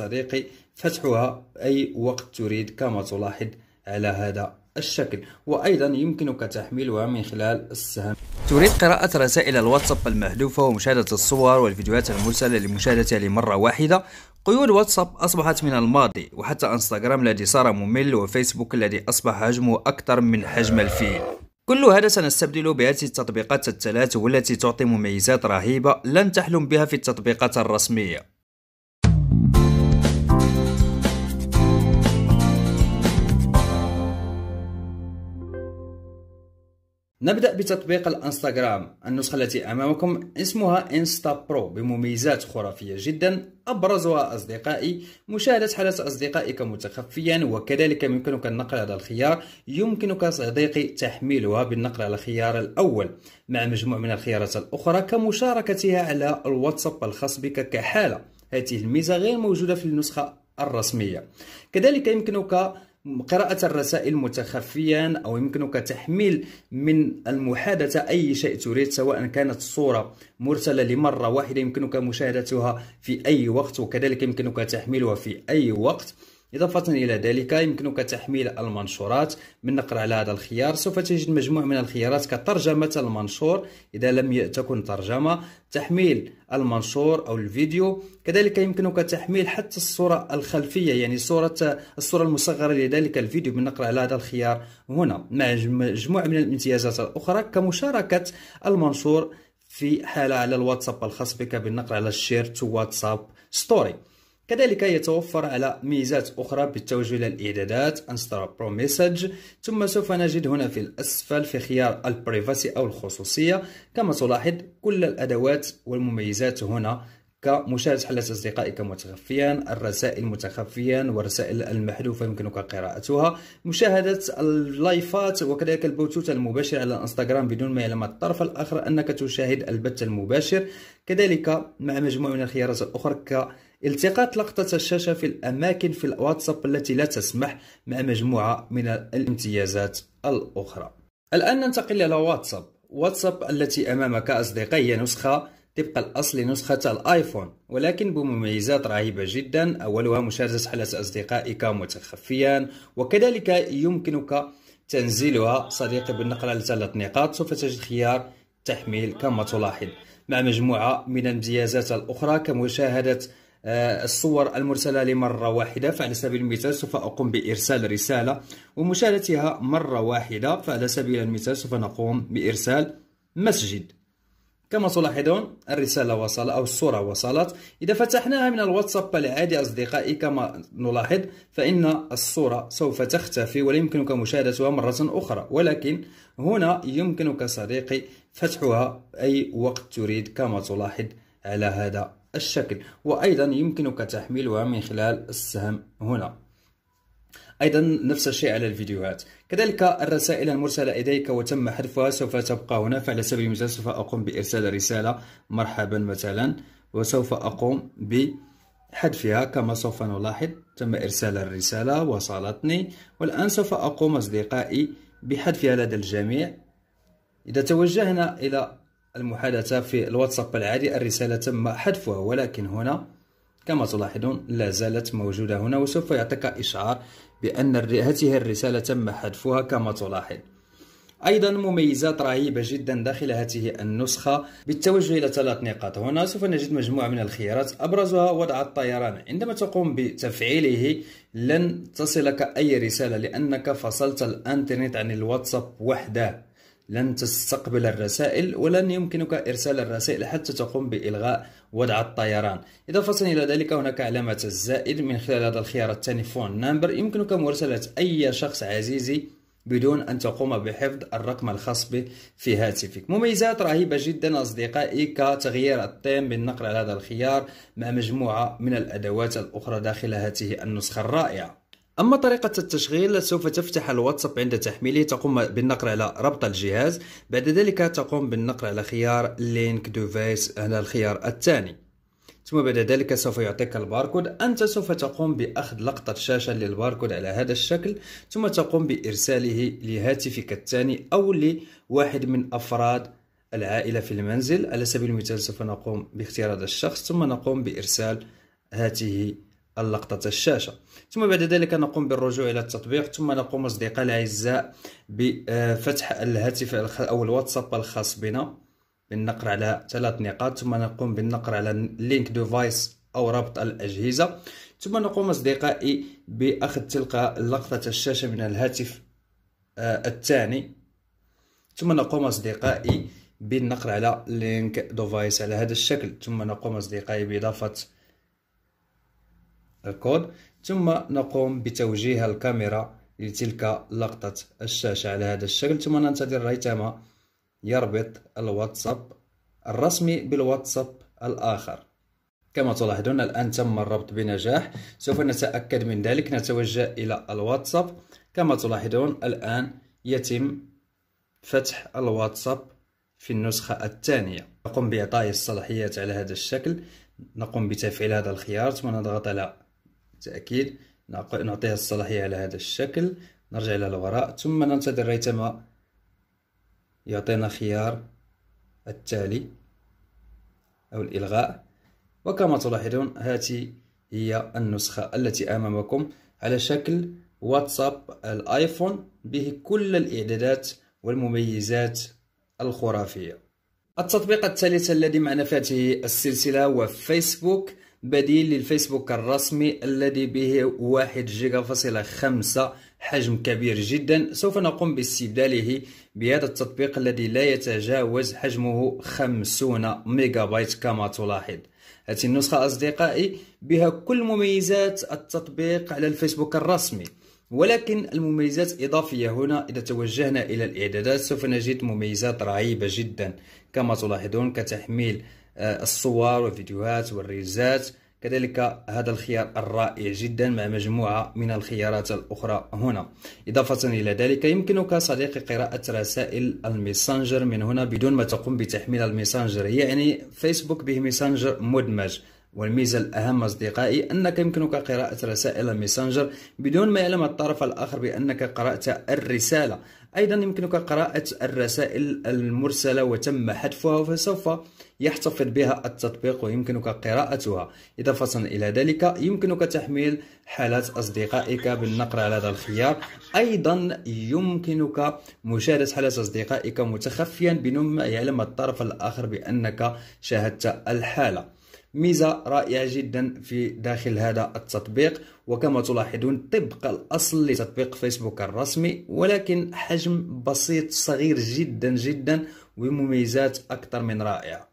الطريق فتحها أي وقت تريد كما تلاحظ على هذا الشكل وأيضا يمكنك تحميلها من خلال السهم تريد قراءة رسائل الواتساب المهدوفة ومشاهدة الصور والفيديوهات المرسلة لمشاهدتها لمرة واحدة قيود واتساب أصبحت من الماضي وحتى انستغرام الذي صار ممل وفيسبوك الذي أصبح حجمه أكثر من حجم الفيل كل هذا سنستبدله بهذه التطبيقات الثلاث والتي تعطي مميزات رهيبة لن تحلم بها في التطبيقات الرسمية نبدأ بتطبيق الانستغرام النسخة التي أمامكم اسمها انستا برو بمميزات خرافية جدا أبرزها أصدقائي مشاهدة حالة أصدقائك متخفيا وكذلك يمكنك النقر على الخيار يمكنك صديقي تحميلها بالنقر على الخيار الأول مع مجموعة من الخيارات الأخرى كمشاركتها على الواتساب الخاص بك كحالة هذه الميزة غير موجودة في النسخة الرسمية كذلك يمكنك قراءة الرسائل متخفيا أو يمكنك تحميل من المحادثة أي شيء تريد سواء كانت صورة مرسلة لمرة واحدة يمكنك مشاهدتها في أي وقت وكذلك يمكنك تحميلها في أي وقت إضافة إلى ذلك يمكنك تحميل المنشورات من نقر على هذا الخيار سوف تجد مجموعة من الخيارات كترجمة المنشور إذا لم تكن ترجمة تحميل المنشور أو الفيديو كذلك يمكنك تحميل حتى الصورة الخلفية يعني صورة الصورة المصغرة لذلك الفيديو بالنقر على هذا الخيار هنا مع مجموعة من الامتيازات الأخرى كمشاركة المنشور في حالة على الواتساب الخاص بك بالنقر على الشير تو واتساب ستوري كذلك يتوفر على ميزات أخرى بالتوجه إلى الإعدادات أنسترا برو ميساج ثم سوف نجد هنا في الأسفل في خيار البريفاسي أو الخصوصية كما تلاحظ كل الأدوات والمميزات هنا كمشاهدة حالة أصدقائك متخفيا الرسائل متخفيا والرسائل المحذوفة يمكنك قراءتها مشاهدة اللايفات وكذلك البوتوت المباشر على الانستغرام بدون ما يعلم الطرف الآخر أنك تشاهد البث المباشر كذلك مع مجموعة من الخيارات الأخرى ك التقاط لقطة الشاشة في الأماكن في الواتساب التي لا تسمح مع مجموعة من الامتيازات الأخرى الآن ننتقل إلى واتساب واتساب التي أمامك أصدقائي نسخة طبق الأصل نسخة الآيفون ولكن بمميزات رهيبة جدا أولها مشاهدة حالة أصدقائك متخفيا وكذلك يمكنك تنزيلها صديقي على ثلاث نقاط سوف تجد خيار تحميل كما تلاحظ مع مجموعة من الامتيازات الأخرى كمشاهدة آه، الصور المرسلة لمرة واحدة فعلى سبيل المثال سوف أقوم بإرسال رسالة ومشاهدتها مرة واحدة فعلى سبيل المثال سوف نقوم بإرسال مسجد كما تلاحظون الرسالة وصلت أو الصورة وصلت إذا فتحناها من الواتساب العادي أصدقائي كما نلاحظ فإن الصورة سوف تختفي ولا يمكنك مشاهدتها مرة أخرى ولكن هنا يمكنك صديقي فتحها أي وقت تريد كما تلاحظ على هذا الشكل وأيضا يمكنك تحميلها من خلال السهم هنا أيضا نفس الشيء على الفيديوهات كذلك الرسائل المرسلة إليك وتم حذفها سوف تبقى هنا فعلى سبيل المثال سوف أقوم بإرسال رسالة مرحبا مثلا وسوف أقوم بحذفها كما سوف نلاحظ تم إرسال الرسالة وصلتني والآن سوف أقوم أصدقائي بحذفها لدى الجميع إذا توجهنا إلى المحادثة في الواتساب العادي الرسالة تم حذفها ولكن هنا كما تلاحظون لا زالت موجودة هنا وسوف يعطيك إشعار بأن هذه الرسالة تم حذفها كما تلاحظ أيضا مميزات رهيبة جدا داخل هذه النسخة بالتوجه إلى ثلاث نقاط هنا سوف نجد مجموعة من الخيارات أبرزها وضع الطيران عندما تقوم بتفعيله لن تصلك أي رسالة لأنك فصلت الأنترنت عن الواتساب وحده لن تستقبل الرسائل ولن يمكنك إرسال الرسائل حتى تقوم بإلغاء وضع الطيران إضافة إلى ذلك هناك علامة الزائد من خلال هذا الخيار الثاني فون نمبر يمكنك مرسلة أي شخص عزيزي بدون أن تقوم بحفظ الرقم الخاص به في هاتفك مميزات رهيبة جدا أصدقائي كتغيير الطين بالنقر على هذا الخيار مع مجموعة من الأدوات الأخرى داخل هذه النسخة الرائعة أما طريقة التشغيل سوف تفتح الواتساب عند تحميله تقوم بالنقر على ربط الجهاز بعد ذلك تقوم بالنقر على خيار لينك ديفايس على الخيار الثاني ثم بعد ذلك سوف يعطيك الباركود أنت سوف تقوم بأخذ لقطة شاشة للباركود على هذا الشكل ثم تقوم بإرساله لهاتفك الثاني أو لواحد من أفراد العائلة في المنزل على سبيل المثال سوف نقوم باختيار هذا الشخص ثم نقوم بإرسال هاته اللقطة الشاشة ثم بعد ذلك نقوم بالرجوع إلى التطبيق ثم نقوم أصدقاء الأعزاء بفتح الهاتف أو الواتساب الخاص بنا بالنقر على ثلاث نقاط ثم نقوم بالنقر على لينك ديفايس أو رابط الأجهزة ثم نقوم أصدقائي بأخذ تلك لقطة الشاشة من الهاتف آه، الثاني ثم نقوم أصدقائي بالنقر على لينك ديفايس على هذا الشكل ثم نقوم أصدقائي بإضافة الكود ثم نقوم بتوجيه الكاميرا لتلك لقطة الشاشة على هذا الشكل ثم ننتظر ريتما يربط الواتساب الرسمي بالواتساب الآخر كما تلاحظون الآن تم الربط بنجاح سوف نتأكد من ذلك نتوجه إلى الواتساب كما تلاحظون الآن يتم فتح الواتساب في النسخة الثانية نقوم بإعطاء الصلاحيات على هذا الشكل نقوم بتفعيل هذا الخيار ثم نضغط على بالتأكيد نعطيها الصلاحية على هذا الشكل نرجع إلى الوراء ثم ننتظر ريتما يعطينا خيار التالي أو الإلغاء وكما تلاحظون هذه هي النسخة التي أمامكم على شكل واتساب الآيفون به كل الإعدادات والمميزات الخرافية التطبيق الثالث الذي معنا في هذه السلسلة هو فيسبوك بديل للفيسبوك الرسمي الذي به واحد جيجا فاصلة خمسة حجم كبير جدا سوف نقوم باستبداله بهذا التطبيق الذي لا يتجاوز حجمه 50 ميجا بايت كما تلاحظ هذه النسخة أصدقائي بها كل مميزات التطبيق على الفيسبوك الرسمي ولكن المميزات إضافية هنا إذا توجهنا إلى الإعدادات سوف نجد مميزات رهيبة جدا كما تلاحظون كتحميل آه، الصور والفيديوهات والريزات كذلك هذا الخيار الرائع جدا مع مجموعة من الخيارات الأخرى هنا إضافة إلى ذلك يمكنك صديقي قراءة رسائل الميسنجر من هنا بدون ما تقوم بتحميل الميسنجر يعني فيسبوك به ميسنجر مدمج والميزة الأهم أصدقائي أنك يمكنك قراءة رسائل الميسنجر بدون ما يعلم الطرف الآخر بأنك قرأت الرسالة أيضا يمكنك قراءة الرسائل المرسلة وتم حذفها فسوف يحتفظ بها التطبيق ويمكنك قراءتها إضافة إلى ذلك يمكنك تحميل حالات أصدقائك بالنقر على هذا الخيار أيضا يمكنك مشاهدة حالات أصدقائك متخفيا بدون ما يعلم الطرف الآخر بأنك شاهدت الحالة ميزة رائعة جدا في داخل هذا التطبيق وكما تلاحظون طبق الأصل لتطبيق فيسبوك الرسمي ولكن حجم بسيط صغير جدا جدا ومميزات أكثر من رائعة